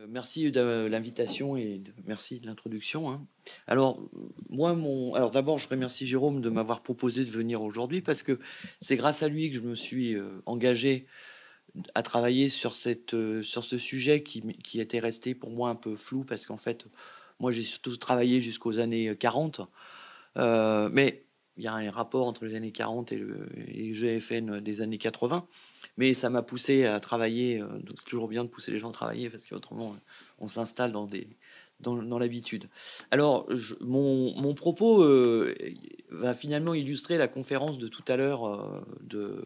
Euh, merci de l'invitation et merci de l'introduction. Hein. Alors, moi, mon, alors d'abord, je remercie Jérôme de m'avoir proposé de venir aujourd'hui parce que c'est grâce à lui que je me suis euh, engagé à travailler sur, cette, euh, sur ce sujet qui, qui était resté pour moi un peu flou parce qu'en fait, moi, j'ai surtout travaillé jusqu'aux années 40. mais il y a un rapport entre les années 40 et le, et le GFN des années 80. Mais ça m'a poussé à travailler. Euh, donc c'est toujours bien de pousser les gens à travailler parce qu'autrement, euh, on s'installe dans des dans, l'habitude. Alors, mon, mon, propos euh, va finalement illustrer la conférence de tout à l'heure de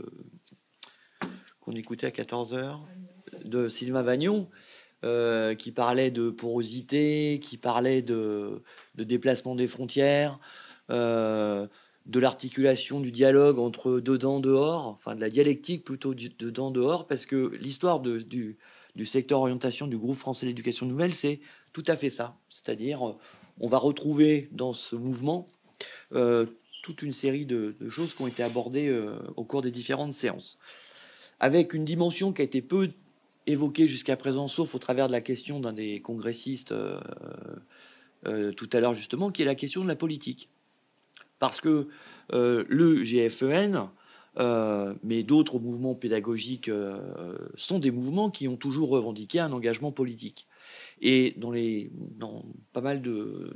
qu'on écoutait à 14h de Sylvain Vagnon, qui parlait de porosité, qui parlait de, de déplacement des frontières, de l'articulation du dialogue entre dedans dehors, enfin de la dialectique plutôt dedans dehors, parce que l'histoire du, secteur orientation du groupe français l'éducation nouvelle, c'est tout à fait ça. C'est-à-dire, euh, on va retrouver dans ce mouvement euh, toute une série de, choses qui ont été abordées euh, au cours des différentes séances, avec une dimension qui a été peu évoquée jusqu'à présent, sauf au travers de la question d'un des congressistes tout à l'heure justement, qui est la question de la politique parce que euh, le GFEN, euh, mais d'autres mouvements pédagogiques euh, sont des mouvements qui ont toujours revendiqué un engagement politique. Et dans, les, dans pas mal de,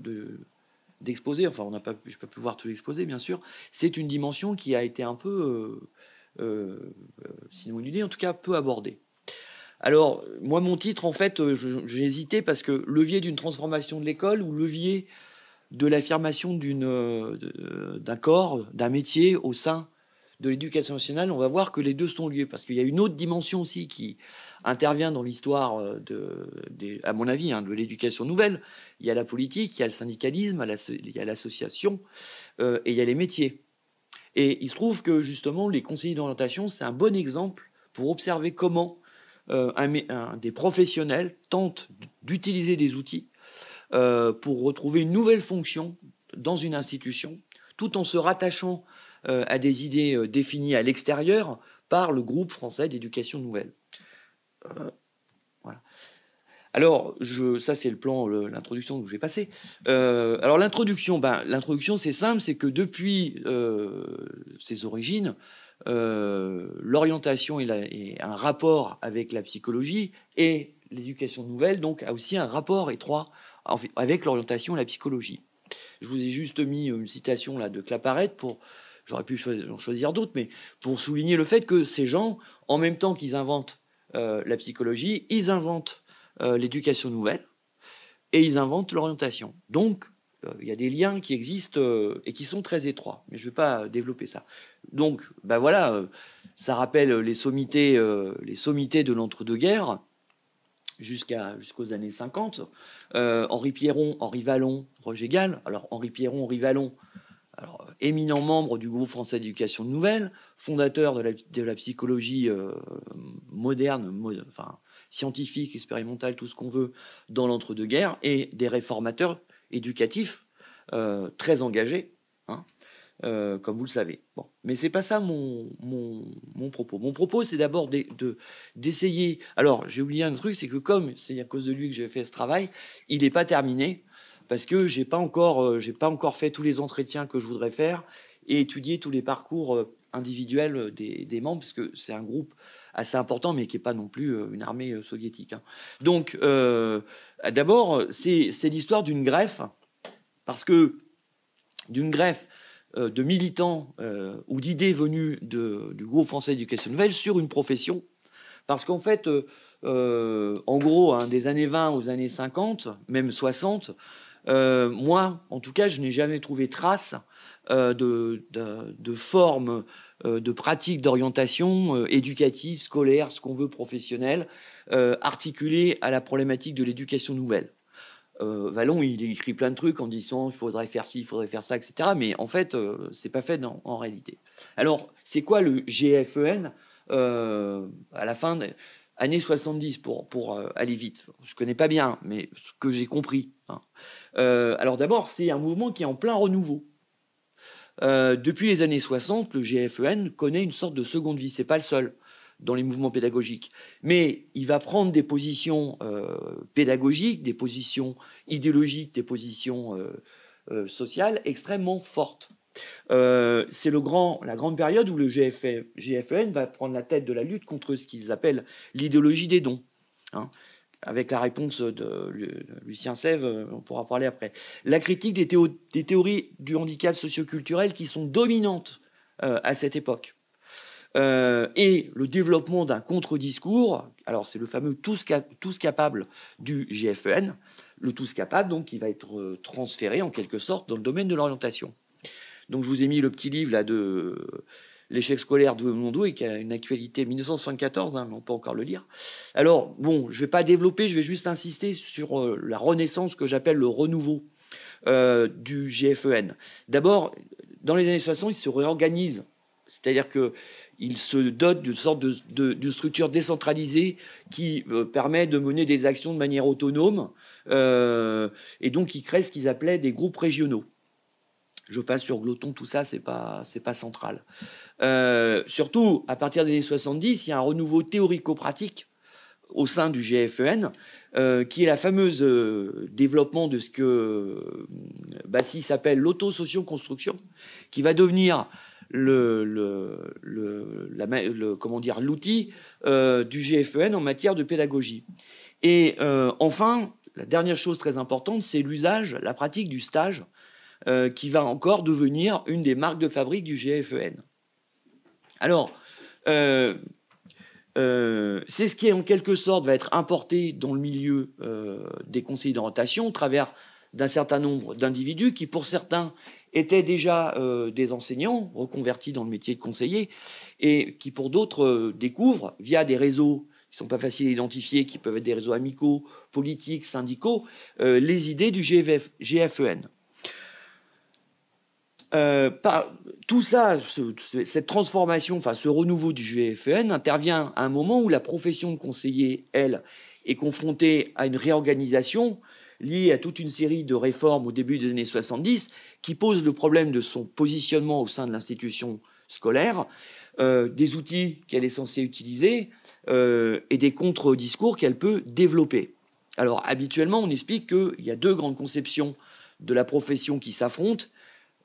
d'exposés, enfin on pas, je n'ai pas pu voir tout l'exposé bien sûr, c'est une dimension qui a été un peu, sinon idée en tout cas peu abordée. Alors, moi, mon titre, en fait, j'ai hésité parce que levier d'une transformation de l'école ou levier de l'affirmation euh, d'un corps, d'un métier au sein de l'éducation nationale, on va voir que les deux sont liés, parce qu'il y a une autre dimension aussi qui intervient dans l'histoire, euh, de, à mon avis, hein, de l'éducation nouvelle. Il y a la politique, il y a le syndicalisme, il y a l'association, euh, et il y a les métiers. Et il se trouve que justement, les conseillers d'orientation, c'est un bon exemple pour observer comment des professionnels tentent d'utiliser des outils euh, pour retrouver une nouvelle fonction dans une institution, tout en se rattachant euh, à des idées euh, définies à l'extérieur par le groupe français d'éducation nouvelle. voilà. Alors, je, ça c'est le plan, l'introduction que j'ai passé. Euh, alors l'introduction, ben, l'introduction c'est simple, c'est que depuis ses origines, l'orientation et, et, un rapport avec la psychologie et l'éducation nouvelle, donc a aussi un rapport étroit avec l'orientation la psychologie. Je vous ai juste mis une citation là de Claparède pour j'aurais pu en choisir d'autres, mais pour souligner le fait que ces gens, en même temps qu'ils inventent euh, la psychologie, ils inventent euh, l'éducation nouvelle et ils inventent l'orientation. Donc, euh, il y a des liens qui existent et qui sont très étroits, mais je ne vais pas développer ça. Donc, ben voilà, ça rappelle les sommités, les sommités de l'entre-deux-guerres jusqu'aux années 50. Euh, Henri Pierron, Henri Vallon, Roger Gall. Alors Henri Pierron, Henri Vallon, alors, euh, éminent membre du groupe français d'éducation nouvelle, fondateur de la, psychologie euh, moderne, scientifique, expérimentale, tout ce qu'on veut, dans l'entre-deux-guerres, et des réformateurs éducatifs très engagés. Hein. Euh, comme vous le savez. Bon. Mais c'est pas ça mon, mon, mon, propos. Mon propos, c'est d'abord d'essayer. Alors, j'ai oublié un truc, c'est que comme c'est à cause de lui que j'ai fait ce travail, il n'est pas terminé parce que j'ai pas encore, euh, j'ai pas encore fait tous les entretiens que je voudrais faire et étudier tous les parcours euh, individuels des, des membres, parce que c'est un groupe assez important, mais qui n'est pas non plus une armée soviétique. Hein. Donc, d'abord, c'est l'histoire d'une greffe, parce que d'une greffe euh, de militants euh, ou d'idées venues du groupe français Éducation Nouvelle sur une profession. Parce qu'en fait, euh, en gros, hein, des années 20 aux années 50, même 60, moi, en tout cas, je n'ai jamais trouvé trace de, de, de forme de pratique d'orientation éducative, scolaire, ce qu'on veut, professionnelle, euh, articulée à la problématique de l'éducation nouvelle. Valon, euh, Vallon, il écrit plein de trucs en disant il faudrait faire ci, il faudrait faire ça, etc. Mais en fait, ce euh, c'est pas fait en réalité. Alors, c'est quoi le GFEN euh, à la fin des années 70 pour, pour aller vite Je connais pas bien, mais ce que j'ai compris. Hein. alors, d'abord, c'est un mouvement qui est en plein renouveau. depuis les années 60, le GFEN connaît une sorte de seconde vie. C'est pas le seul dans les mouvements pédagogiques. Mais il va prendre des positions euh, pédagogiques, des positions idéologiques, des positions euh, euh, sociales extrêmement fortes. C'est grand, la grande période où le GFN, GFN va prendre la tête de la lutte contre ce qu'ils appellent l'idéologie des dons. Hein. avec la réponse de Lucien Sève, on pourra parler après. La critique des, théories du handicap socioculturel qui sont dominantes à cette époque. Euh, et le développement d'un contre-discours. Alors, c'est le fameux tous, tous capable du GFEN, le tous capable, donc, qui va être euh, transféré en quelque sorte dans le domaine de l'orientation. Donc, je vous ai mis le petit livre là de euh, l'échec scolaire de et qui a une actualité 1974, hein, on peut encore le lire. Alors, bon, je ne vais pas développer, je vais juste insister sur la renaissance que j'appelle le renouveau du GFEN. D'abord, dans les années 60, il se réorganise. C'est-à-dire que il se dote d'une sorte de, structure décentralisée qui euh, permet de mener des actions de manière autonome, euh, et donc il crée ce qu'ils appelaient des groupes régionaux. Je passe sur Gloton, tout ça, c'est pas, c'est pas central. Euh, surtout, à partir des années 70, il y a un renouveau théorico-pratique au sein du GFEN, qui est la fameuse développement de ce que Bassi s'appelle l'autosocio-construction, qui va devenir le, le, la, le comment dire l'outil euh, du GFEN en matière de pédagogie. Et euh, enfin, la dernière chose très importante, c'est l'usage, la pratique du stage, euh, qui va encore devenir une des marques de fabrique du GFEN. Alors, c'est ce qui, en quelque sorte, va être importé dans le milieu euh, des conseillers d'orientation au travers d'un certain nombre d'individus qui, pour certains, étaient déjà euh, des enseignants reconvertis dans le métier de conseiller et qui, pour d'autres, euh, découvrent via des réseaux qui sont pas faciles à identifier, qui peuvent être des réseaux amicaux, politiques, syndicaux, euh, les idées du GFEN. tout ça, cette transformation, enfin ce renouveau du GFEN, intervient à un moment où la profession de conseiller, elle, est confrontée à une réorganisation liée à toute une série de réformes au début des années 70 qui posent le problème de son positionnement au sein de l'institution scolaire, euh, des outils qu'elle est censée utiliser euh, et des contre-discours qu'elle peut développer. Alors habituellement, on explique qu'il y a deux grandes conceptions de la profession qui s'affrontent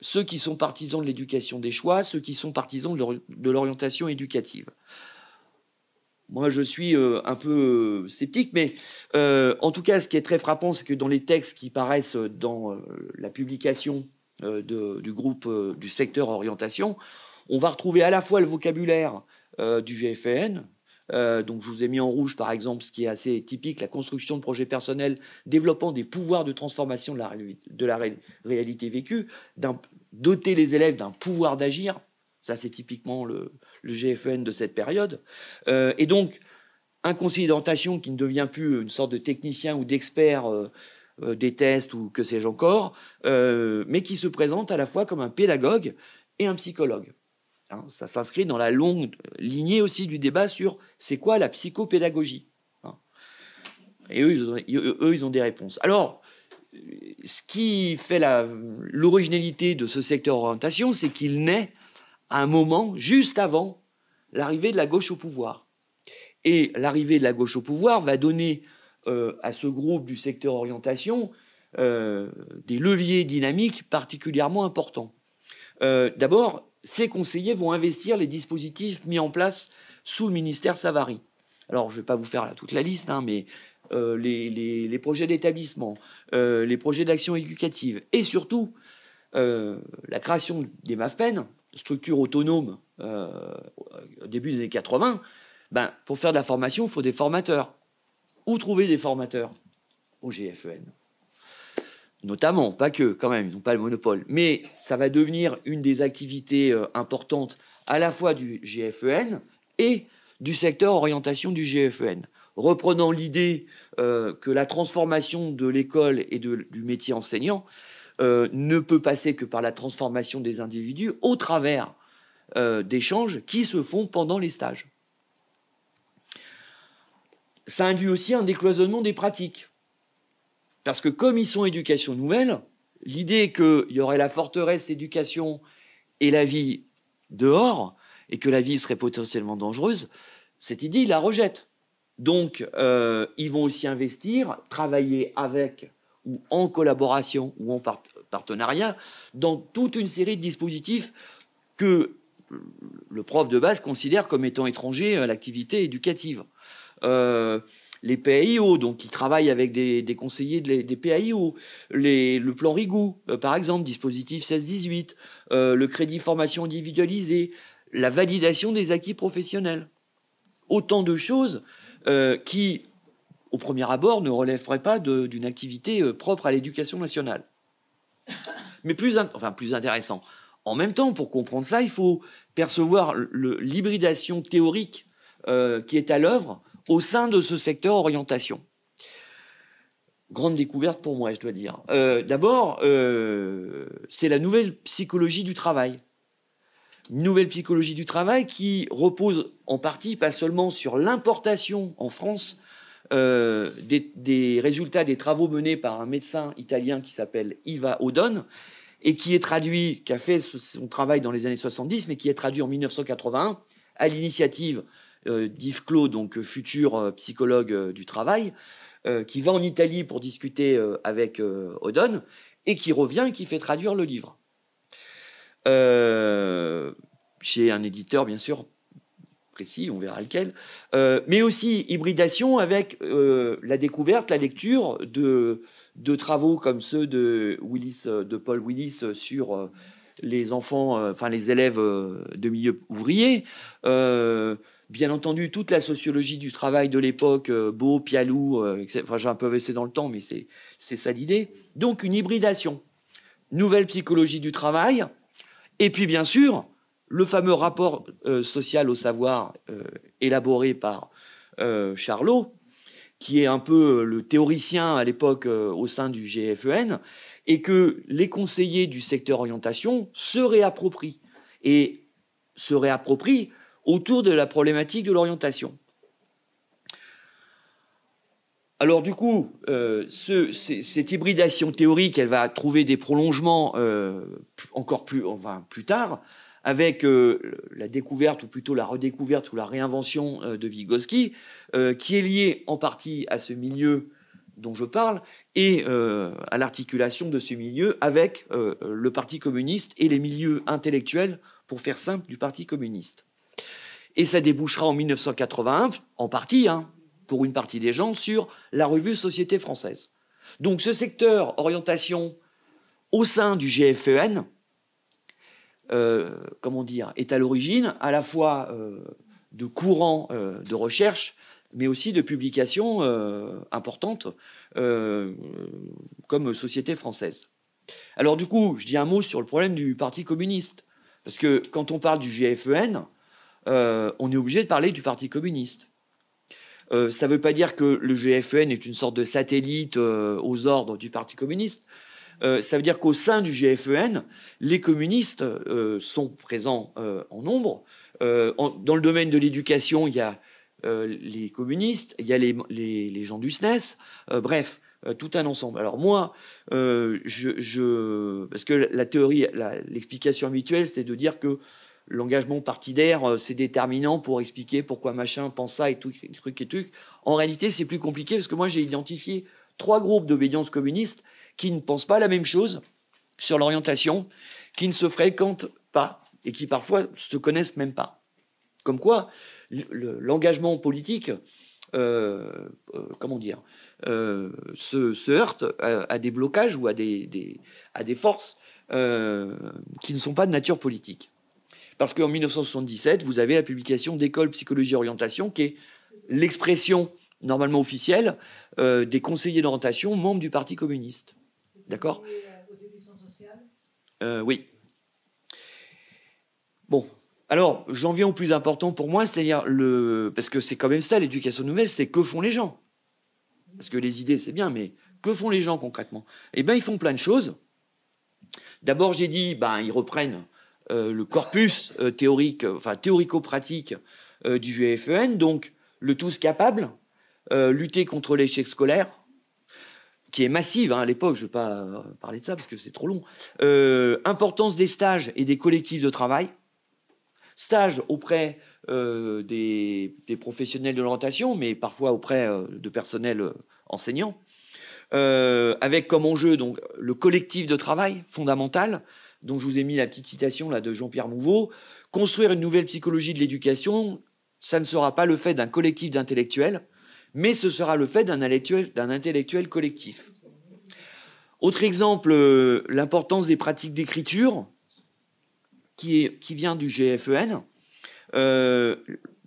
ceux qui sont partisans de l'éducation des choix, ceux qui sont partisans de l'orientation éducative moi, je suis euh, un peu euh, sceptique, mais euh, en tout cas, ce qui est très frappant, c'est que dans les textes qui paraissent dans la publication du groupe du secteur orientation, on va retrouver à la fois le vocabulaire du GFN. donc, je vous ai mis en rouge, par exemple, ce qui est assez typique, la construction de projets personnels développant des pouvoirs de transformation de la, de la réalité vécue, doter les élèves d'un pouvoir d'agir. Ça, c'est typiquement le, le GFN e de cette période. Euh, et donc, un conseiller d'orientation qui ne devient plus une sorte de technicien ou d'expert euh, euh, des tests ou que sais-je encore, mais qui se présente à la fois comme un pédagogue et un psychologue. Hein, ça s'inscrit dans la longue lignée aussi du débat sur c'est quoi la psychopédagogie. Hein. Et eux ils, ont, des réponses. Alors, ce qui fait l'originalité de ce secteur orientation, c'est qu'il naît un moment juste avant l'arrivée de la gauche au pouvoir. Et l'arrivée de la gauche au pouvoir va donner euh, à ce groupe du secteur orientation euh, des leviers dynamiques particulièrement importants. Euh, d'abord, ces conseillers vont investir les dispositifs mis en place sous le ministère Savary. Alors, je ne vais pas vous faire toute la liste, hein, mais les, projets d'établissement, les projets d'action éducative et surtout la création des MAFPEN, structure autonome euh, au début des années 80, ben, pour faire de la formation, il faut des formateurs. Où trouver des formateurs Au GFEN. Notamment, pas que, quand même, ils n'ont pas le monopole. Mais ça va devenir une des activités euh, importantes à la fois du GFEN et du secteur orientation du GFEN. Reprenant l'idée euh, que la transformation de l'école et du métier enseignant, euh, ne peut passer que par la transformation des individus au travers euh, d'échanges qui se font pendant les stages. Ça induit aussi un décloisonnement des pratiques. Parce que comme ils sont éducation nouvelle, l'idée qu'il y aurait la forteresse éducation et la vie dehors, et que la vie serait potentiellement dangereuse, cette idée, ils la rejettent. Donc, euh, ils vont aussi investir, travailler avec ou en collaboration ou en partenariat dans toute une série de dispositifs que le prof de base considère comme étant étranger à l'activité éducative. Euh, les PAIO, donc qui travaillent avec des, conseillers des PAIO, les, le plan Rigou, euh, par exemple, dispositif 16-18, euh, le crédit formation individualisé, la validation des acquis professionnels. Autant de choses qui au premier abord, ne relèverait pas d'une activité euh, propre à l'éducation nationale. Mais plus, enfin, plus intéressant. En même temps, pour comprendre ça, il faut percevoir l'hybridation théorique euh, qui est à l'œuvre au sein de ce secteur orientation. Grande découverte pour moi, je dois dire. Euh, d'abord, c'est la nouvelle psychologie du travail. nouvelle psychologie du travail qui repose en partie, pas seulement sur l'importation en France euh, des, résultats des travaux menés par un médecin italien qui s'appelle Iva Odon et qui est traduit, qui a fait son travail dans les années 70, mais qui est traduit en 1981 à l'initiative euh, d'Yves Clos, donc euh, futur psychologue du travail, qui va en Italie pour discuter avec Odon et qui revient et qui fait traduire le livre. chez un éditeur, bien sûr, précis, on verra lequel, euh, mais aussi hybridation avec euh, la découverte, la lecture de, de travaux comme ceux de, Willis, euh, de Paul Willis sur les enfants, enfin les élèves de milieu ouvrier. bien entendu, toute la sociologie du travail de l'époque, Beau, Pialou, etc. enfin j'ai un peu baissé dans le temps, mais c'est ça l'idée. Donc une hybridation, nouvelle psychologie du travail, et puis bien sûr, le fameux rapport euh, social au savoir euh, élaboré par euh, Charlot, qui est un peu le théoricien à l'époque au sein du GFEN, et que les conseillers du secteur orientation se réapproprient, et se réapproprient autour de la problématique de l'orientation. Alors du coup, cette hybridation théorique, elle va trouver des prolongements encore plus, plus tard, avec euh, la découverte, ou plutôt la redécouverte, ou la réinvention euh, de Vygotsky, euh, qui est liée en partie à ce milieu dont je parle, et à l'articulation de ce milieu avec le Parti communiste et les milieux intellectuels, pour faire simple, du Parti communiste. Et ça débouchera en 1981, en partie, hein, pour une partie des gens, sur la revue Société française. Donc ce secteur orientation au sein du GFEN, euh, comment dire, est à l'origine à la fois euh, de courants euh, de recherche, mais aussi de publications importantes comme Société française. Alors du coup, je dis un mot sur le problème du Parti communiste, parce que quand on parle du GFEN, on est obligé de parler du Parti communiste. ça ne veut pas dire que le GFEN est une sorte de satellite aux ordres du Parti communiste, euh, ça veut dire qu'au sein du GFEN, les communistes euh, sont présents euh, en nombre. dans le domaine de l'éducation, il y a les communistes, il y a les, gens du SNES. E bref, tout un ensemble. Alors moi, parce que la théorie, l'explication mutuelle, c'est de dire que l'engagement partidaire, c'est déterminant pour expliquer pourquoi machin pense ça et tout, truc et truc. En réalité, c'est plus compliqué parce que moi, j'ai identifié trois groupes d'obédience communiste qui ne pensent pas la même chose sur l'orientation, qui ne se fréquentent pas et qui parfois se connaissent même pas. Comme quoi, l'engagement politique, euh, euh, comment dire, euh, se, heurte à, des blocages ou à à des forces qui ne sont pas de nature politique. Parce qu'en 1977, vous avez la publication d'École Psychologie Orientation, qui est l'expression normalement officielle des conseillers d'orientation membres du Parti communiste. D'accord euh, euh, Oui. Bon. Alors, j'en viens au plus important pour moi, c'est-à-dire le. Parce que c'est quand même ça, l'éducation nouvelle, c'est que font les gens. Parce que les idées, c'est bien, mais que font les gens concrètement Eh bien, ils font plein de choses. D'abord, j'ai dit, ben, ils reprennent euh, le corpus théorique, enfin théorico-pratique du GFEN, donc le tous capable, lutter contre l'échec scolaire, qui est massive hein, à l'époque, je ne vais pas euh, parler de ça parce que c'est trop long. Euh, importance des stages et des collectifs de travail. stage auprès euh, des, professionnels de l'orientation, mais parfois auprès de personnels enseignants, avec comme enjeu donc le collectif de travail fondamental, dont je vous ai mis la petite citation là de Jean-Pierre Mouveau. Construire une nouvelle psychologie de l'éducation, ça ne sera pas le fait d'un collectif d'intellectuels, mais ce sera le fait d'un intellectuel, collectif. Autre exemple, euh, l'importance des pratiques d'écriture, qui, vient du GFEN. Euh,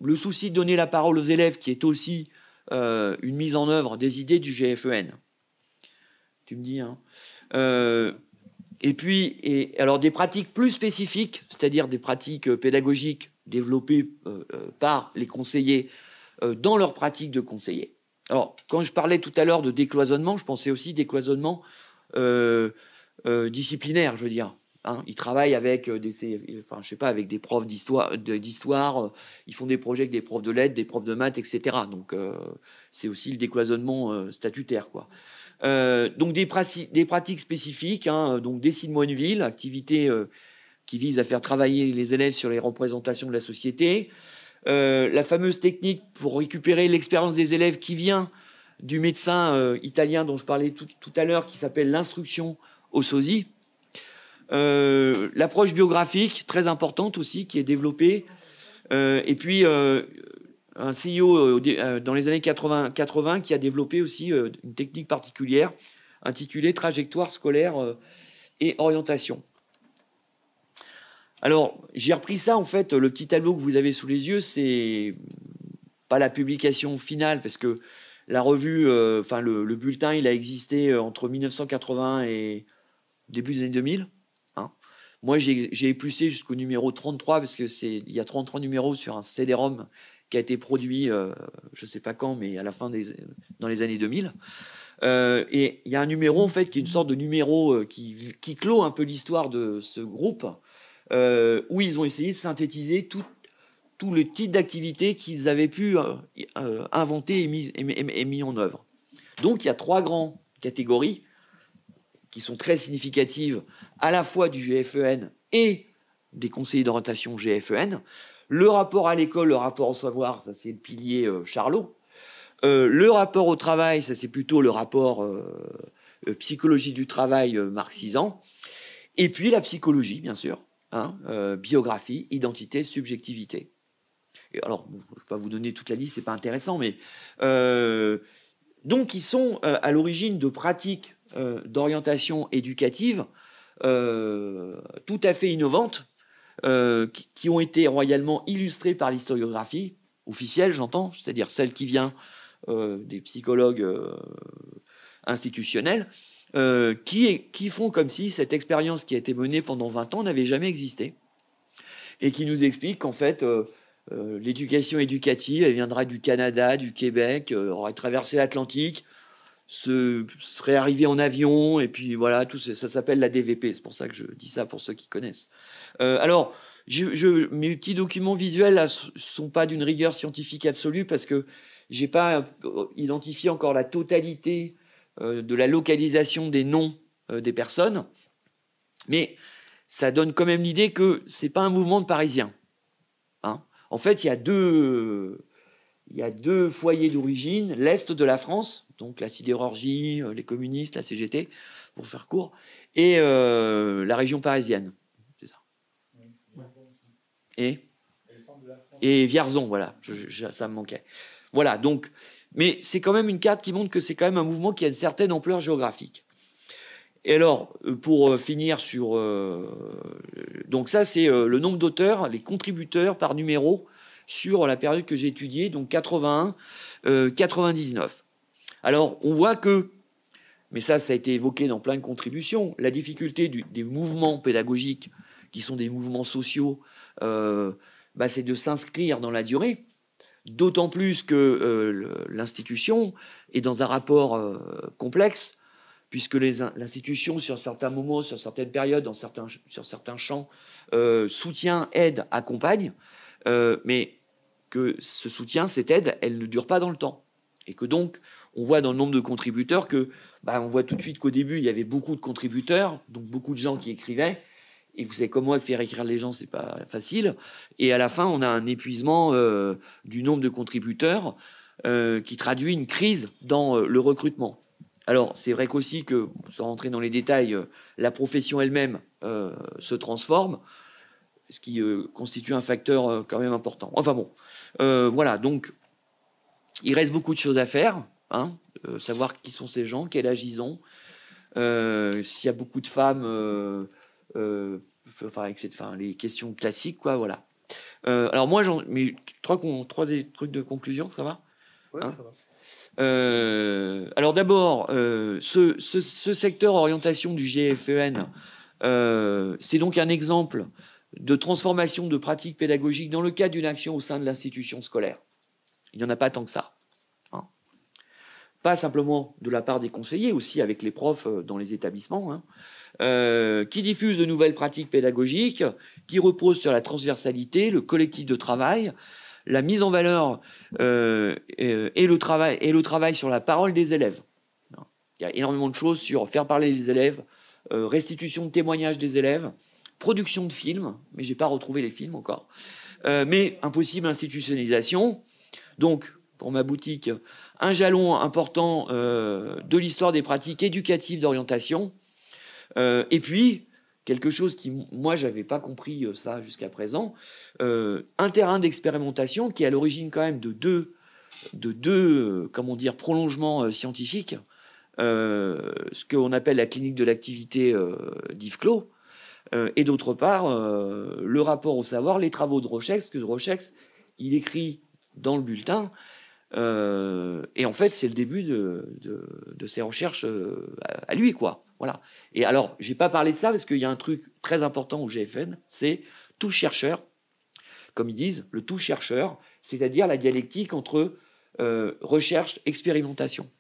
le souci de donner la parole aux élèves, qui est aussi euh, une mise en œuvre des idées du GFEN. Tu me dis, hein et puis, alors des pratiques plus spécifiques, c'est-à-dire des pratiques pédagogiques développées par les conseillers euh, dans leur pratique de conseiller. Alors, quand je parlais tout à l'heure de décloisonnement, je pensais aussi décloisonnement euh, euh, disciplinaire, je veux dire. Hein. ils travaillent avec des, enfin, je sais pas, avec des profs d'histoire, Ils font des projets avec des profs de lettres, des profs de maths, etc. Donc, c'est aussi le décloisonnement statutaire, quoi. donc des, pratiques spécifiques, hein, donc dessine-moi une ville, activité qui vise à faire travailler les élèves sur les représentations de la société, euh, la fameuse technique pour récupérer l'expérience des élèves qui vient du médecin euh, italien dont je parlais tout, à l'heure, qui s'appelle l'instruction au sosie. Euh, l'approche biographique, très importante aussi, qui est développée. et puis, un CEO dans les années 80, 80 qui a développé aussi une technique particulière intitulée Trajectoire scolaire et orientation. Alors, j'ai repris ça, en fait, le petit tableau que vous avez sous les yeux, c'est pas la publication finale, parce que la revue, euh, enfin, le, bulletin, il a existé euh, entre 1980 et début des années 2000. Hein. Moi, j'ai épluché jusqu'au numéro 33, parce que il y a 33 numéros sur un CD-ROM qui a été produit, je euh, je sais pas quand, mais à la fin des, dans les années 2000. et il y a un numéro, en fait, qui est une sorte de numéro qui clôt un peu l'histoire de ce groupe euh, où ils ont essayé de synthétiser tout, le type d'activité qu'ils avaient pu euh, euh, inventer et mis, en œuvre. Donc il y a trois grandes catégories qui sont très significatives à la fois du GFEN et des conseillers d'orientation GFEN. Le rapport à l'école, le rapport au savoir, ça c'est le pilier Charlot. le rapport au travail, ça c'est plutôt le rapport psychologie du travail marxisant. Et puis la psychologie, bien sûr, Hein, euh, biographie, identité, subjectivité. Et alors, je ne vais pas vous donner toute la liste, c'est pas intéressant, mais euh, donc ils sont euh, à l'origine de pratiques d'orientation éducative tout à fait innovantes, qui, qui, ont été royalement illustrées par l'historiographie officielle, j'entends, c'est-à-dire celle qui vient des psychologues institutionnels, euh, qui, qui, font comme si cette expérience qui a été menée pendant 20 ans n'avait jamais existé, et qui nous explique qu'en fait, euh, euh, l'éducation éducative, elle viendra du Canada, du Québec, aurait traversé l'Atlantique, se, serait arrivée en avion, et puis voilà, tout ça, s'appelle la DVP, c'est pour ça que je dis ça pour ceux qui connaissent. alors, je, mes petits documents visuels ne sont pas d'une rigueur scientifique absolue parce que j'ai pas identifié encore la totalité euh, de la localisation des noms euh, des personnes. Mais ça donne quand même l'idée que c'est pas un mouvement de Parisiens. Hein. en fait, il y a deux, y deux foyers d'origine l'est de la France, donc la sidérurgie, euh, les communistes, la CGT, pour faire court, et la région parisienne. Et et Vierzon, voilà, ça me manquait. Voilà, donc mais c'est quand même une carte qui montre que c'est quand même un mouvement qui a une certaine ampleur géographique. Et alors, euh, pour euh, finir sur... Euh, donc ça, c'est le nombre d'auteurs, les contributeurs par numéro sur la période que j'ai étudiée, donc 81, 99. Alors, on voit que, mais ça, ça a été évoqué dans plein de contributions, la difficulté des mouvements pédagogiques, qui sont des mouvements sociaux, bah, c'est de s'inscrire dans la durée. D'autant plus que euh, l'institution est dans un rapport euh, complexe, puisque l'institution, sur certains moments, sur certaines périodes, sur certains champs, euh, soutient, aide, accompagne, mais que ce soutien, cette aide, elle ne dure pas dans le temps. Et que donc, on voit dans le nombre de contributeurs que, bah, on voit tout de suite qu'au début, il y avait beaucoup de contributeurs, donc beaucoup de gens qui écrivaient, et vous savez comme moi faire écrire les gens c'est pas facile et à la fin on a un épuisement euh, du nombre de contributeurs euh, qui traduit une crise dans euh, le recrutement. Alors c'est vrai qu'aussi que sans rentrer dans les détails, la profession elle-même se transforme, ce qui constitue un facteur quand même important. Enfin bon, voilà donc il reste beaucoup de choses à faire, hein, savoir qui sont ces gens, quel âge ils ont, s'il y a beaucoup de femmes euh, enfin, enfin, les questions classiques, quoi, voilà. Euh, alors moi, j'en, mais trois, trois trucs de conclusion, ça va hein ça va. Euh, alors d'abord, ce, secteur orientation du GFEN, c'est donc un exemple de transformation de pratiques pédagogiques dans le cadre d'une action au sein de l'institution scolaire. Il n'y en a pas tant que ça pas simplement de la part des conseillers, aussi avec les profs euh, dans les établissements, hein, euh, qui diffusent de nouvelles pratiques pédagogiques, qui reposent sur la transversalité, le collectif de travail, la mise en valeur euh, et, le travail, et le travail sur la parole des élèves. Il y a énormément de choses sur faire parler les élèves, restitution de témoignages des élèves, production de films, mais j'ai pas retrouvé les films encore, mais impossible institutionnalisation. Donc, pour ma boutique, un jalon important euh, de l'histoire des pratiques éducatives d'orientation. Euh, et puis, quelque chose qui, moi, j'avais pas compris euh, ça jusqu'à présent, un terrain d'expérimentation qui est à l'origine quand même de deux, de deux comment dire, prolongements scientifiques, ce qu'on appelle la clinique de l'activité d'Yves Clos, et d'autre part, le rapport au savoir, les travaux de Rochex, que Rochex, il écrit dans le bulletin, euh, et en fait, c'est le début de, de, ses recherches euh, à, lui, quoi. Voilà. Et alors, j'ai pas parlé de ça parce qu'il y a un truc très important au GFN, c'est tout chercheur, comme ils disent, le tout chercheur, c'est-à-dire la dialectique entre euh, recherche, expérimentation.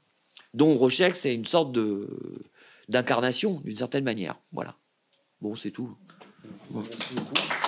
Dont recherche, c'est une sorte de d'incarnation, d'une certaine manière. Voilà. Bon, c'est tout. Merci beaucoup.